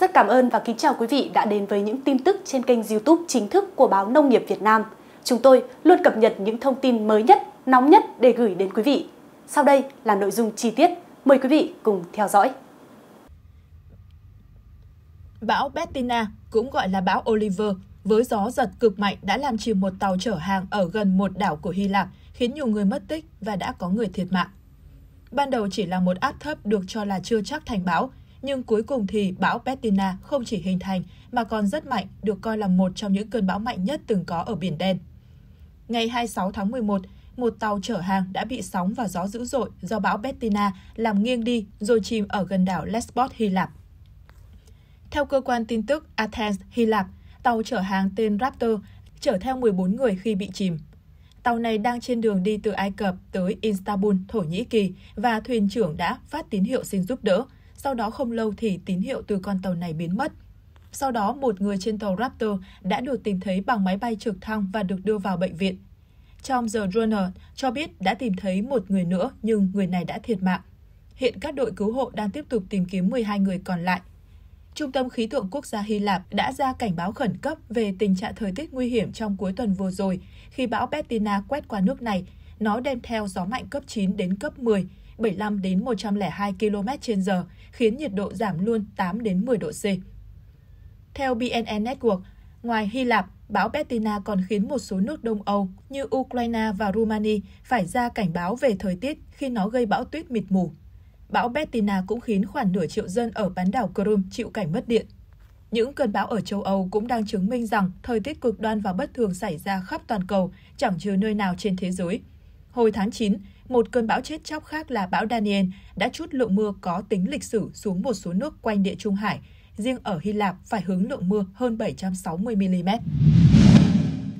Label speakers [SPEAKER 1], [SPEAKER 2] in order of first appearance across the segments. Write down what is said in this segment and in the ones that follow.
[SPEAKER 1] Rất cảm ơn và kính chào quý vị đã đến với những tin tức trên kênh youtube chính thức của báo Nông nghiệp Việt Nam. Chúng tôi luôn cập nhật những thông tin mới nhất, nóng nhất để gửi đến quý vị. Sau đây là nội dung chi tiết. Mời quý vị cùng theo dõi. Bão Bettina, cũng gọi là bão Oliver, với gió giật cực mạnh đã làm chìm một tàu chở hàng ở gần một đảo của Hy Lạp, khiến nhiều người mất tích và đã có người thiệt mạng. Ban đầu chỉ là một áp thấp được cho là chưa chắc thành bão, nhưng cuối cùng thì bão Bettina không chỉ hình thành mà còn rất mạnh, được coi là một trong những cơn bão mạnh nhất từng có ở Biển Đen. Ngày 26 tháng 11, một tàu chở hàng đã bị sóng và gió dữ dội do bão Bettina làm nghiêng đi rồi chìm ở gần đảo Lesbos, Hy Lạp. Theo cơ quan tin tức Athens, Hy Lạp, tàu chở hàng tên Raptor chở theo 14 người khi bị chìm. Tàu này đang trên đường đi từ Ai Cập tới Istanbul, Thổ Nhĩ Kỳ và thuyền trưởng đã phát tín hiệu xin giúp đỡ – sau đó không lâu thì tín hiệu từ con tàu này biến mất. Sau đó, một người trên tàu Raptor đã được tìm thấy bằng máy bay trực thăng và được đưa vào bệnh viện. Trong The Runner cho biết đã tìm thấy một người nữa nhưng người này đã thiệt mạng. Hiện các đội cứu hộ đang tiếp tục tìm kiếm 12 người còn lại. Trung tâm Khí tượng Quốc gia Hy Lạp đã ra cảnh báo khẩn cấp về tình trạng thời tiết nguy hiểm trong cuối tuần vừa rồi khi bão Bettina quét qua nước này. Nó đem theo gió mạnh cấp 9 đến cấp 10, 75 đến 102 km/h, khiến nhiệt độ giảm luôn 8 đến 10 độ C. Theo BNN Network, ngoài Hy Lạp, bão Bettina còn khiến một số nước Đông Âu như Ukraine và Romania phải ra cảnh báo về thời tiết khi nó gây bão tuyết mịt mù. Bão Bettina cũng khiến khoảng nửa triệu dân ở bán đảo Crimea chịu cảnh mất điện. Những cơn bão ở châu Âu cũng đang chứng minh rằng thời tiết cực đoan và bất thường xảy ra khắp toàn cầu, chẳng trừ nơi nào trên thế giới. Hồi tháng 9, một cơn bão chết chóc khác là bão Daniel đã chút lượng mưa có tính lịch sử xuống một số nước quanh địa Trung Hải. Riêng ở Hy
[SPEAKER 2] Lạp phải hứng lượng mưa hơn 760 mm.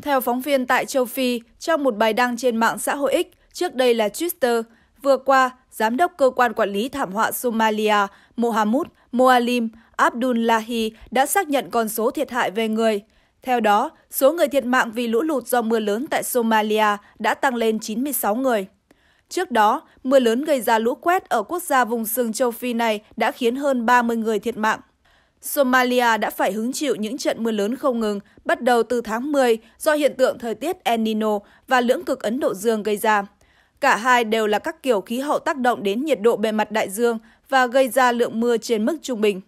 [SPEAKER 2] Theo phóng viên tại châu Phi, trong một bài đăng trên mạng xã hội X, trước đây là Twitter, vừa qua, Giám đốc Cơ quan Quản lý Thảm họa Somalia Mohamud Moalim Abdullahi đã xác nhận con số thiệt hại về người. Theo đó, số người thiệt mạng vì lũ lụt do mưa lớn tại Somalia đã tăng lên 96 người. Trước đó, mưa lớn gây ra lũ quét ở quốc gia vùng sừng châu Phi này đã khiến hơn 30 người thiệt mạng. Somalia đã phải hứng chịu những trận mưa lớn không ngừng bắt đầu từ tháng 10 do hiện tượng thời tiết El Nino và lưỡng cực Ấn Độ Dương gây ra. Cả hai đều là các kiểu khí hậu tác động đến nhiệt độ bề mặt đại dương và gây ra lượng mưa trên mức trung bình.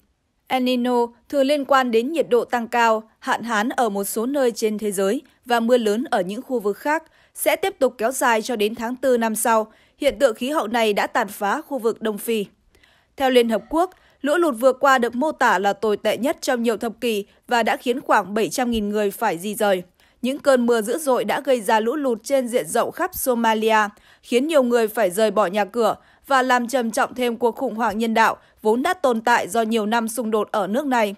[SPEAKER 2] El Nino thường liên quan đến nhiệt độ tăng cao, hạn hán ở một số nơi trên thế giới và mưa lớn ở những khu vực khác, sẽ tiếp tục kéo dài cho đến tháng 4 năm sau. Hiện tượng khí hậu này đã tàn phá khu vực Đông Phi. Theo Liên Hợp Quốc, lũ lụt vừa qua được mô tả là tồi tệ nhất trong nhiều thập kỷ và đã khiến khoảng 700.000 người phải di rời. Những cơn mưa dữ dội đã gây ra lũ lụt trên diện rộng khắp Somalia, khiến nhiều người phải rời bỏ nhà cửa và làm trầm trọng thêm cuộc khủng hoảng nhân đạo vốn đã tồn tại do nhiều năm xung đột ở nước này.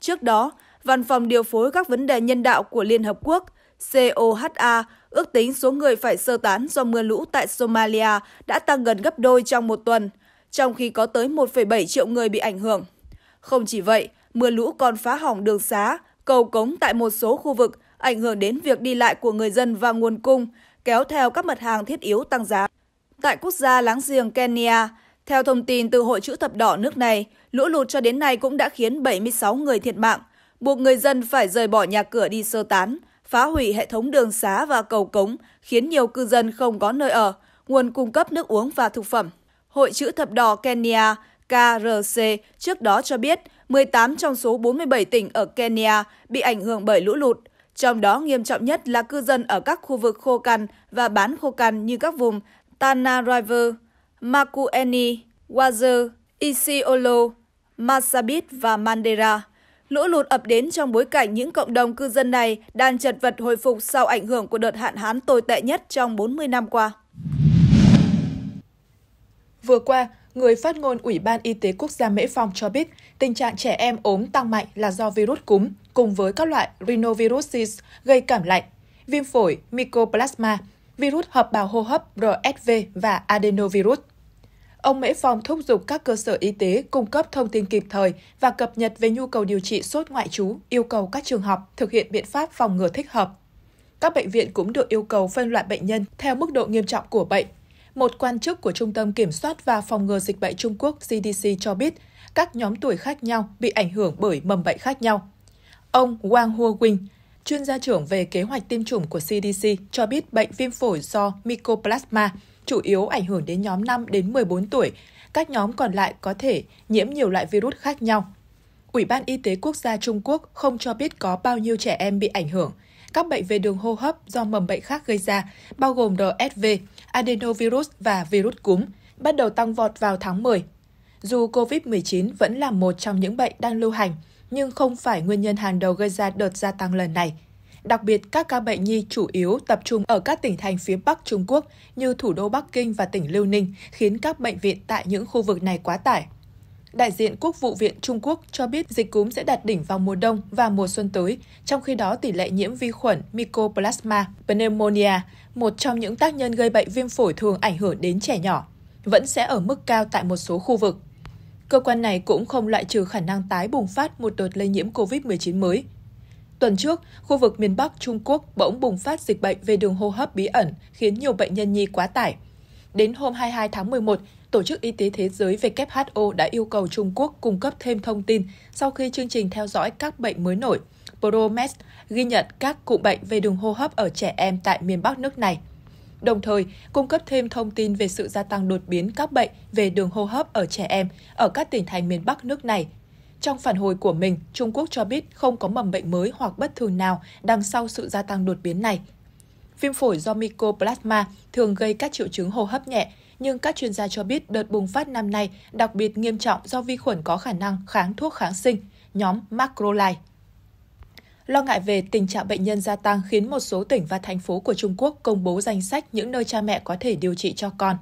[SPEAKER 2] Trước đó, Văn phòng điều phối các vấn đề nhân đạo của Liên Hợp Quốc, COHA, Ước tính số người phải sơ tán do mưa lũ tại Somalia đã tăng gần gấp đôi trong một tuần, trong khi có tới 1,7 triệu người bị ảnh hưởng. Không chỉ vậy, mưa lũ còn phá hỏng đường xá, cầu cống tại một số khu vực, ảnh hưởng đến việc đi lại của người dân và nguồn cung, kéo theo các mặt hàng thiết yếu tăng giá. Tại quốc gia láng giềng Kenya, theo thông tin từ Hội chữ thập đỏ nước này, lũ lụt cho đến nay cũng đã khiến 76 người thiệt mạng, buộc người dân phải rời bỏ nhà cửa đi sơ tán, phá hủy hệ thống đường xá và cầu cống, khiến nhiều cư dân không có nơi ở, nguồn cung cấp nước uống và thực phẩm. Hội chữ thập đỏ Kenya KRC trước đó cho biết 18 trong số 47 tỉnh ở Kenya bị ảnh hưởng bởi lũ lụt, trong đó nghiêm trọng nhất là cư dân ở các khu vực khô cằn và bán khô cằn như các vùng Tana River, Makueni, Wazir, Isiolo, Masabit và Mandera. Lũ lụt ập đến trong bối cảnh những cộng đồng cư dân này đang chật vật hồi phục sau ảnh hưởng của đợt hạn hán tồi tệ nhất trong 40 năm qua. Vừa
[SPEAKER 1] qua, người phát ngôn Ủy ban Y tế Quốc gia Mễ Phong cho biết tình trạng trẻ em ốm tăng mạnh là do virus cúm cùng với các loại rhinoviruses gây cảm lạnh, viêm phổi, mycoplasma, virus hợp bào hô hấp RSV và adenovirus. Ông Mễ Phong thúc giục các cơ sở y tế cung cấp thông tin kịp thời và cập nhật về nhu cầu điều trị sốt ngoại trú, yêu cầu các trường học thực hiện biện pháp phòng ngừa thích hợp. Các bệnh viện cũng được yêu cầu phân loại bệnh nhân theo mức độ nghiêm trọng của bệnh. Một quan chức của Trung tâm Kiểm soát và Phòng ngừa Dịch bệnh Trung Quốc CDC cho biết các nhóm tuổi khác nhau bị ảnh hưởng bởi mầm bệnh khác nhau. Ông Wang Huowing, chuyên gia trưởng về kế hoạch tiêm chủng của CDC, cho biết bệnh viêm phổi do Mycoplasma – chủ yếu ảnh hưởng đến nhóm 5 đến 14 tuổi. Các nhóm còn lại có thể nhiễm nhiều loại virus khác nhau. Ủy ban Y tế Quốc gia Trung Quốc không cho biết có bao nhiêu trẻ em bị ảnh hưởng. Các bệnh về đường hô hấp do mầm bệnh khác gây ra, bao gồm RSV, adenovirus và virus cúm, bắt đầu tăng vọt vào tháng 10. Dù COVID-19 vẫn là một trong những bệnh đang lưu hành, nhưng không phải nguyên nhân hàng đầu gây ra đợt gia tăng lần này – Đặc biệt, các ca bệnh nhi chủ yếu tập trung ở các tỉnh thành phía Bắc Trung Quốc như thủ đô Bắc Kinh và tỉnh Liêu Ninh, khiến các bệnh viện tại những khu vực này quá tải. Đại diện Quốc vụ viện Trung Quốc cho biết dịch cúm sẽ đạt đỉnh vào mùa đông và mùa xuân tới, trong khi đó tỷ lệ nhiễm vi khuẩn Mycoplasma pneumonia, một trong những tác nhân gây bệnh viêm phổi thường ảnh hưởng đến trẻ nhỏ, vẫn sẽ ở mức cao tại một số khu vực. Cơ quan này cũng không loại trừ khả năng tái bùng phát một đợt lây nhiễm COVID-19 mới – Tuần trước, khu vực miền Bắc Trung Quốc bỗng bùng phát dịch bệnh về đường hô hấp bí ẩn, khiến nhiều bệnh nhân nhi quá tải. Đến hôm 22 tháng 11, Tổ chức Y tế Thế giới WHO đã yêu cầu Trung Quốc cung cấp thêm thông tin sau khi chương trình theo dõi các bệnh mới nổi. ProMed ghi nhận các cụ bệnh về đường hô hấp ở trẻ em tại miền Bắc nước này. Đồng thời, cung cấp thêm thông tin về sự gia tăng đột biến các bệnh về đường hô hấp ở trẻ em ở các tỉnh thành miền Bắc nước này trong phản hồi của mình, Trung Quốc cho biết không có mầm bệnh mới hoặc bất thường nào đằng sau sự gia tăng đột biến này. Viêm phổi do mycoplasma thường gây các triệu chứng hô hấp nhẹ, nhưng các chuyên gia cho biết đợt bùng phát năm nay đặc biệt nghiêm trọng do vi khuẩn có khả năng kháng thuốc kháng sinh, nhóm macrolide. Lo ngại về tình trạng bệnh nhân gia tăng khiến một số tỉnh và thành phố của Trung Quốc công bố danh sách những nơi cha mẹ có thể điều trị cho con.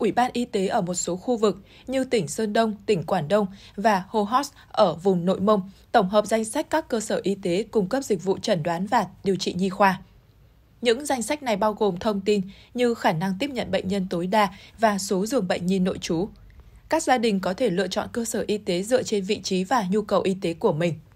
[SPEAKER 1] Ủy ban Y tế ở một số khu vực như tỉnh Sơn Đông, tỉnh Quảng Đông và Hồ Hót ở vùng Nội Mông tổng hợp danh sách các cơ sở y tế cung cấp dịch vụ chẩn đoán và điều trị nhi khoa. Những danh sách này bao gồm thông tin như khả năng tiếp nhận bệnh nhân tối đa và số giường bệnh nhi nội trú. Các gia đình có thể lựa chọn cơ sở y tế dựa trên vị trí và nhu cầu y tế của mình.